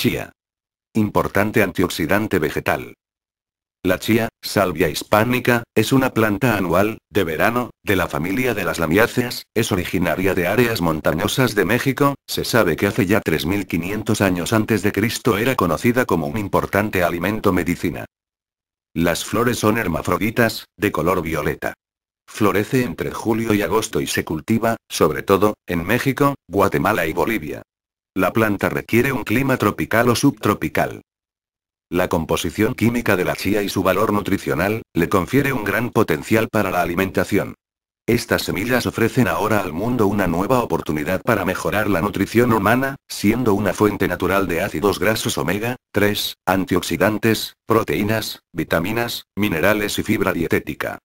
Chía. Importante antioxidante vegetal. La chía, salvia hispánica, es una planta anual, de verano, de la familia de las lamiáceas, es originaria de áreas montañosas de México, se sabe que hace ya 3.500 años antes de Cristo era conocida como un importante alimento medicina. Las flores son hermafroditas, de color violeta. Florece entre julio y agosto y se cultiva, sobre todo, en México, Guatemala y Bolivia. La planta requiere un clima tropical o subtropical. La composición química de la chía y su valor nutricional, le confiere un gran potencial para la alimentación. Estas semillas ofrecen ahora al mundo una nueva oportunidad para mejorar la nutrición humana, siendo una fuente natural de ácidos grasos omega, 3, antioxidantes, proteínas, vitaminas, minerales y fibra dietética.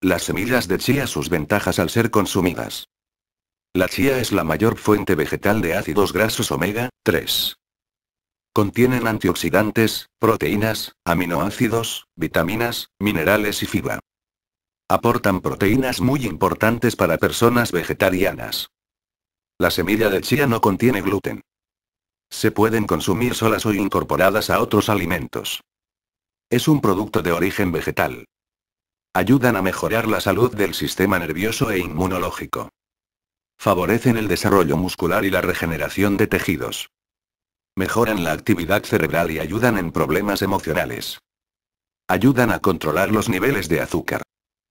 Las semillas de chía sus ventajas al ser consumidas. La chía es la mayor fuente vegetal de ácidos grasos omega 3. Contienen antioxidantes, proteínas, aminoácidos, vitaminas, minerales y fibra. Aportan proteínas muy importantes para personas vegetarianas. La semilla de chía no contiene gluten. Se pueden consumir solas o incorporadas a otros alimentos. Es un producto de origen vegetal. Ayudan a mejorar la salud del sistema nervioso e inmunológico. Favorecen el desarrollo muscular y la regeneración de tejidos. Mejoran la actividad cerebral y ayudan en problemas emocionales. Ayudan a controlar los niveles de azúcar.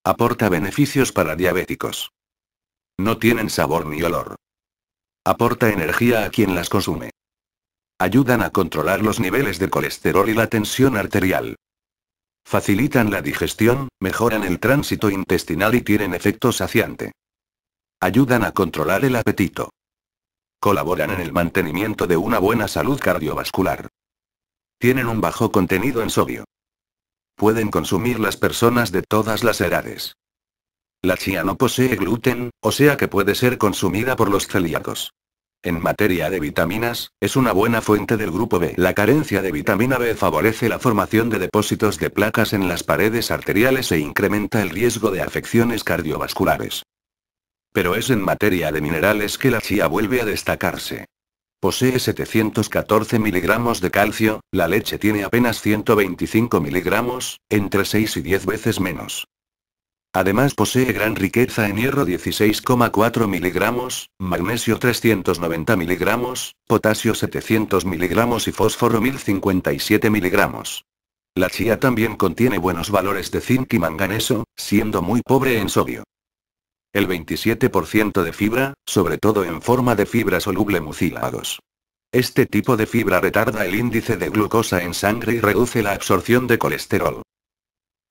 Aporta beneficios para diabéticos. No tienen sabor ni olor. Aporta energía a quien las consume. Ayudan a controlar los niveles de colesterol y la tensión arterial. Facilitan la digestión, mejoran el tránsito intestinal y tienen efecto saciante ayudan a controlar el apetito. Colaboran en el mantenimiento de una buena salud cardiovascular. Tienen un bajo contenido en sodio. Pueden consumir las personas de todas las edades. La chía no posee gluten, o sea que puede ser consumida por los celíacos. En materia de vitaminas, es una buena fuente del grupo B. La carencia de vitamina B favorece la formación de depósitos de placas en las paredes arteriales e incrementa el riesgo de afecciones cardiovasculares. Pero es en materia de minerales que la chía vuelve a destacarse. Posee 714 miligramos de calcio, la leche tiene apenas 125 miligramos, entre 6 y 10 veces menos. Además posee gran riqueza en hierro 16,4 miligramos, magnesio 390 miligramos, potasio 700 miligramos y fósforo 1057 miligramos. La chía también contiene buenos valores de zinc y manganeso, siendo muy pobre en sodio. El 27% de fibra, sobre todo en forma de fibra soluble mucílagos. Este tipo de fibra retarda el índice de glucosa en sangre y reduce la absorción de colesterol.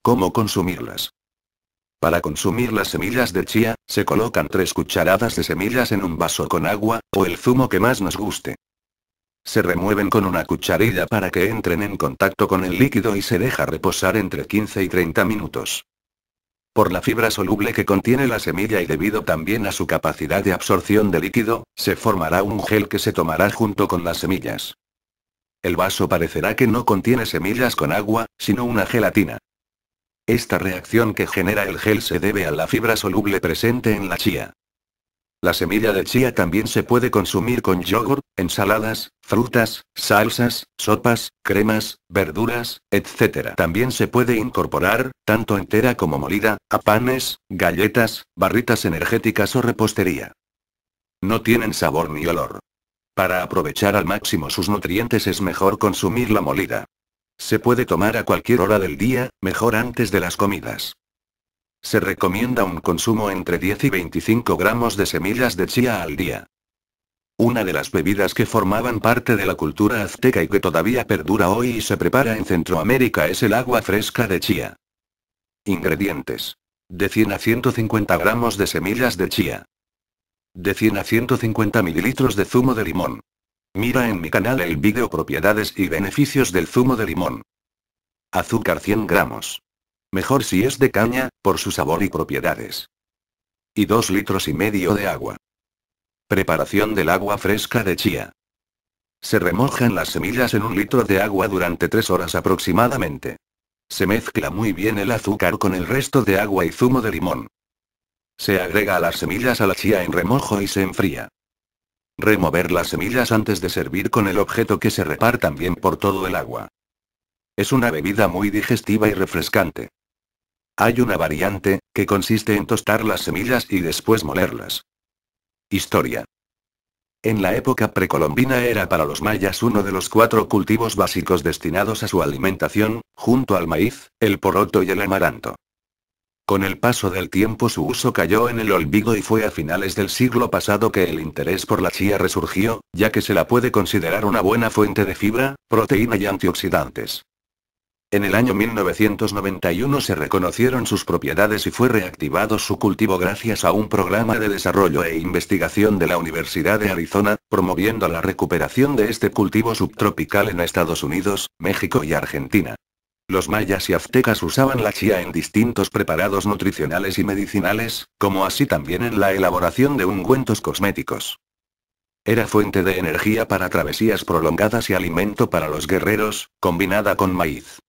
¿Cómo consumirlas? Para consumir las semillas de chía, se colocan tres cucharadas de semillas en un vaso con agua, o el zumo que más nos guste. Se remueven con una cucharilla para que entren en contacto con el líquido y se deja reposar entre 15 y 30 minutos. Por la fibra soluble que contiene la semilla y debido también a su capacidad de absorción de líquido, se formará un gel que se tomará junto con las semillas. El vaso parecerá que no contiene semillas con agua, sino una gelatina. Esta reacción que genera el gel se debe a la fibra soluble presente en la chía. La semilla de chía también se puede consumir con yogur, ensaladas, frutas, salsas, sopas, cremas, verduras, etc. También se puede incorporar, tanto entera como molida, a panes, galletas, barritas energéticas o repostería. No tienen sabor ni olor. Para aprovechar al máximo sus nutrientes es mejor consumir la molida. Se puede tomar a cualquier hora del día, mejor antes de las comidas. Se recomienda un consumo entre 10 y 25 gramos de semillas de chía al día. Una de las bebidas que formaban parte de la cultura azteca y que todavía perdura hoy y se prepara en Centroamérica es el agua fresca de chía. Ingredientes. De 100 a 150 gramos de semillas de chía. De 100 a 150 mililitros de zumo de limón. Mira en mi canal el vídeo propiedades y beneficios del zumo de limón. Azúcar 100 gramos. Mejor si es de caña, por su sabor y propiedades. Y dos litros y medio de agua. Preparación del agua fresca de chía. Se remojan las semillas en un litro de agua durante tres horas aproximadamente. Se mezcla muy bien el azúcar con el resto de agua y zumo de limón. Se agrega a las semillas a la chía en remojo y se enfría. Remover las semillas antes de servir con el objeto que se repartan bien por todo el agua. Es una bebida muy digestiva y refrescante. Hay una variante, que consiste en tostar las semillas y después molerlas. Historia. En la época precolombina era para los mayas uno de los cuatro cultivos básicos destinados a su alimentación, junto al maíz, el poroto y el amaranto. Con el paso del tiempo su uso cayó en el olvido y fue a finales del siglo pasado que el interés por la chía resurgió, ya que se la puede considerar una buena fuente de fibra, proteína y antioxidantes. En el año 1991 se reconocieron sus propiedades y fue reactivado su cultivo gracias a un programa de desarrollo e investigación de la Universidad de Arizona, promoviendo la recuperación de este cultivo subtropical en Estados Unidos, México y Argentina. Los mayas y aztecas usaban la chía en distintos preparados nutricionales y medicinales, como así también en la elaboración de ungüentos cosméticos. Era fuente de energía para travesías prolongadas y alimento para los guerreros, combinada con maíz.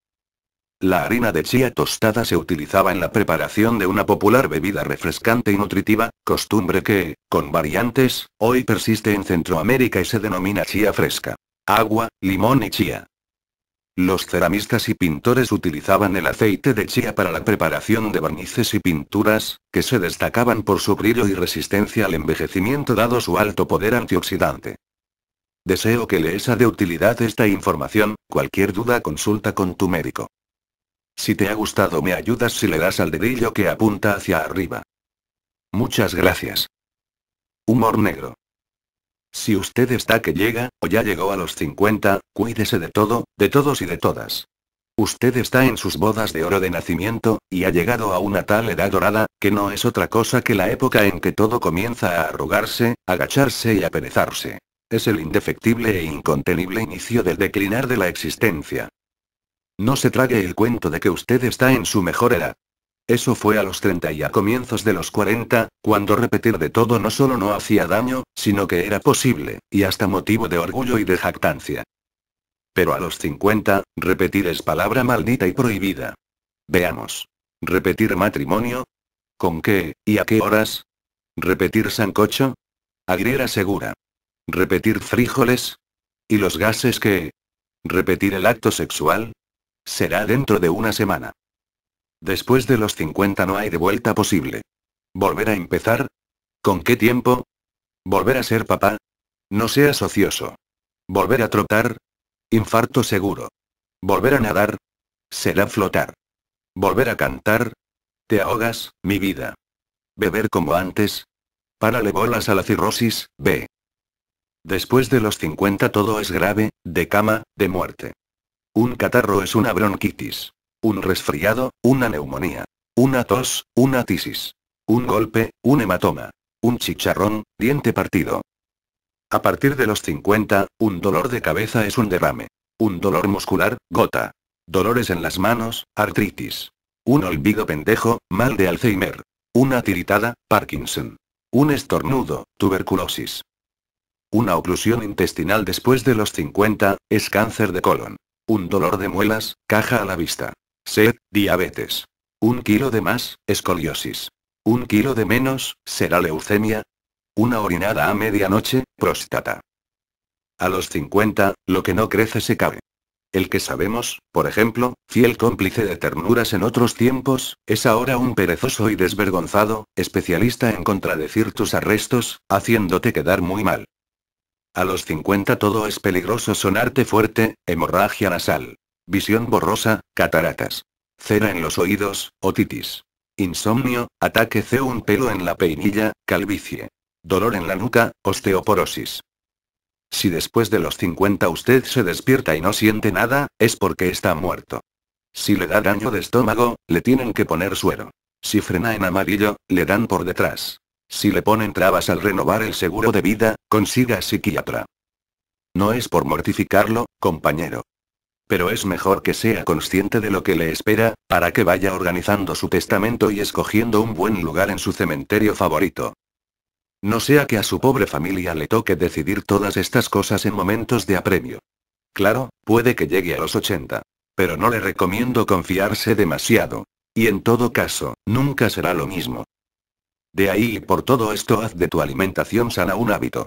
La harina de chía tostada se utilizaba en la preparación de una popular bebida refrescante y nutritiva, costumbre que, con variantes, hoy persiste en Centroamérica y se denomina chía fresca. Agua, limón y chía. Los ceramistas y pintores utilizaban el aceite de chía para la preparación de barnices y pinturas, que se destacaban por su brillo y resistencia al envejecimiento dado su alto poder antioxidante. Deseo que le sea de utilidad esta información, cualquier duda consulta con tu médico. Si te ha gustado me ayudas si le das al dedillo que apunta hacia arriba. Muchas gracias. Humor negro. Si usted está que llega, o ya llegó a los 50, cuídese de todo, de todos y de todas. Usted está en sus bodas de oro de nacimiento, y ha llegado a una tal edad dorada, que no es otra cosa que la época en que todo comienza a arrugarse, agacharse y aperezarse. Es el indefectible e incontenible inicio del declinar de la existencia. No se trague el cuento de que usted está en su mejor era. Eso fue a los 30 y a comienzos de los 40, cuando repetir de todo no solo no hacía daño, sino que era posible, y hasta motivo de orgullo y de jactancia. Pero a los 50, repetir es palabra maldita y prohibida. Veamos. ¿Repetir matrimonio? ¿Con qué, y a qué horas? ¿Repetir sancocho? Agriera segura. ¿Repetir frijoles? ¿Y los gases que? ¿Repetir el acto sexual? Será dentro de una semana. Después de los 50 no hay de vuelta posible. ¿Volver a empezar? ¿Con qué tiempo? ¿Volver a ser papá? No seas ocioso. ¿Volver a trotar? Infarto seguro. ¿Volver a nadar? Será flotar. ¿Volver a cantar? Te ahogas, mi vida. ¿Beber como antes? Párale bolas a la cirrosis, ve. Después de los 50 todo es grave, de cama, de muerte. Un catarro es una bronquitis. Un resfriado, una neumonía. Una tos, una tisis. Un golpe, un hematoma. Un chicharrón, diente partido. A partir de los 50, un dolor de cabeza es un derrame. Un dolor muscular, gota. Dolores en las manos, artritis. Un olvido pendejo, mal de Alzheimer. Una tiritada, Parkinson. Un estornudo, tuberculosis. Una oclusión intestinal después de los 50, es cáncer de colon. Un dolor de muelas, caja a la vista. Sed, diabetes. Un kilo de más, escoliosis. Un kilo de menos, será leucemia. Una orinada a medianoche, próstata. A los 50, lo que no crece se cae. El que sabemos, por ejemplo, fiel cómplice de ternuras en otros tiempos, es ahora un perezoso y desvergonzado, especialista en contradecir tus arrestos, haciéndote quedar muy mal. A los 50 todo es peligroso sonarte fuerte, hemorragia nasal. Visión borrosa, cataratas. Cera en los oídos, otitis. Insomnio, ataque C un pelo en la peinilla, calvicie. Dolor en la nuca, osteoporosis. Si después de los 50 usted se despierta y no siente nada, es porque está muerto. Si le da daño de estómago, le tienen que poner suero. Si frena en amarillo, le dan por detrás. Si le ponen trabas al renovar el seguro de vida, consiga psiquiatra. No es por mortificarlo, compañero. Pero es mejor que sea consciente de lo que le espera, para que vaya organizando su testamento y escogiendo un buen lugar en su cementerio favorito. No sea que a su pobre familia le toque decidir todas estas cosas en momentos de apremio. Claro, puede que llegue a los 80. Pero no le recomiendo confiarse demasiado. Y en todo caso, nunca será lo mismo. De ahí y por todo esto haz de tu alimentación sana un hábito.